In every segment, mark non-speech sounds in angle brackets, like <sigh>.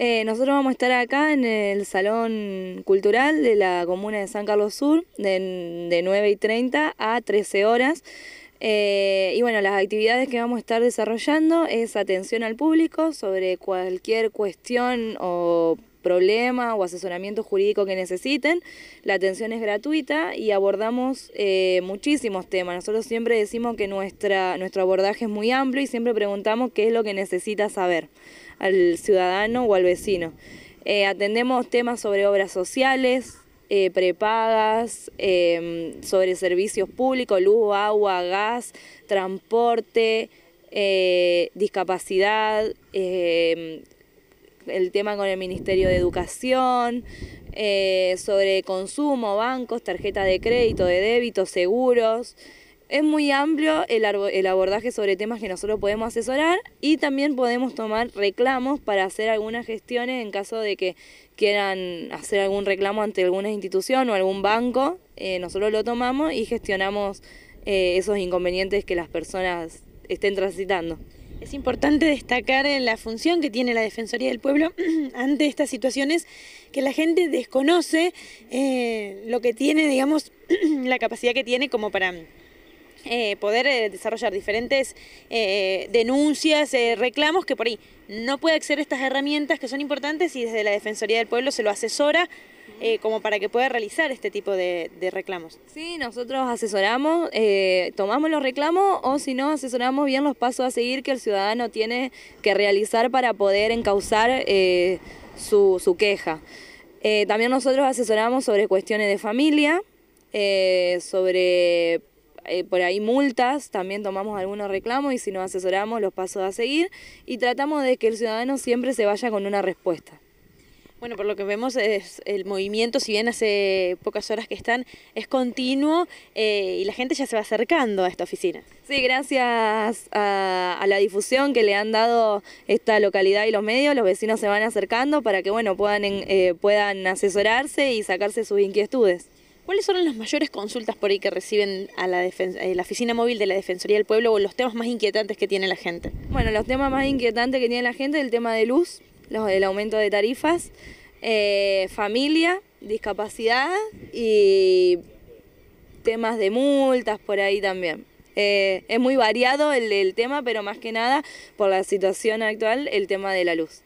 Eh, nosotros vamos a estar acá en el Salón Cultural de la Comuna de San Carlos Sur de, de 9 y 30 a 13 horas. Eh, y bueno, las actividades que vamos a estar desarrollando es atención al público sobre cualquier cuestión o problema o asesoramiento jurídico que necesiten. La atención es gratuita y abordamos eh, muchísimos temas. Nosotros siempre decimos que nuestra, nuestro abordaje es muy amplio y siempre preguntamos qué es lo que necesita saber al ciudadano o al vecino. Eh, atendemos temas sobre obras sociales, eh, prepagas, em, sobre servicios públicos, luz, agua, gas, transporte, eh, discapacidad, em, el tema con el Ministerio de Educación, eh, sobre consumo, bancos, tarjetas de crédito, de débito, seguros es muy amplio el, abordaje sobre temas que nosotros podemos asesorar y también podemos tomar reclamos para hacer algunas gestiones en caso de que quieran hacer algún reclamo ante alguna institución o algún banco. Eh, nosotros lo tomamos y gestionamos eh, esos inconvenientes que las personas estén transitando. Es importante destacar la función que tiene la Defensoría del Pueblo <clears throat> ante estas situaciones que la gente desconoce eh, lo que tiene, digamos, <clears throat> la capacidad que tiene como para eh, poder eh, desarrollar diferentes eh, denuncias, reclamos que por ahí no puede acceder estas herramientas que son importantes y desde la Defensoría del Pueblo se lo asesora como para que pueda realizar este tipo de, reclamos. Sí, nosotros asesoramos, tomamos los reclamos o si no, asesoramos bien los pasos a seguir que el ciudadano tiene que realizar para poder encauzar su, su, queja. también nosotros asesoramos sobre cuestiones de familia, sobre eh, por ahí multas, también tomamos algunos reclamos y si nos asesoramos los pasos a seguir y tratamos de que el ciudadano siempre se vaya con una respuesta. Bueno, por lo que vemos es el movimiento, si bien hace pocas horas que están, es continuo eh, y la gente ya se va acercando a esta oficina. Sí, gracias a, la difusión que le han dado esta localidad y los medios, los vecinos se van acercando para que bueno puedan, eh, puedan asesorarse y sacarse sus inquietudes. ¿Cuáles son las mayores consultas por ahí que reciben a la, eh, la, oficina móvil de la Defensoría del Pueblo o los temas más inquietantes que tiene la gente? Bueno, los temas más inquietantes que tiene la gente es el tema de luz, el aumento de tarifas, eh, familia, discapacidad y temas de multas por ahí también. Eh, es muy variado el tema, pero más que nada por la situación actual, el tema de la luz.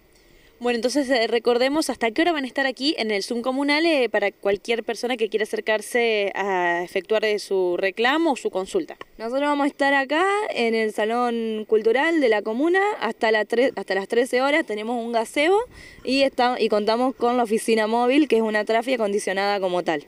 Bueno, entonces eh, recordemos hasta qué hora van a estar aquí en el Zoom comunal eh, para cualquier persona que quiera acercarse a efectuar eh, su reclamo o su consulta. Nosotros vamos a estar acá en el Salón Cultural de la Comuna hasta, las 13 horas, tenemos un gazebo y, contamos con la oficina móvil, que es una trafia acondicionada como tal.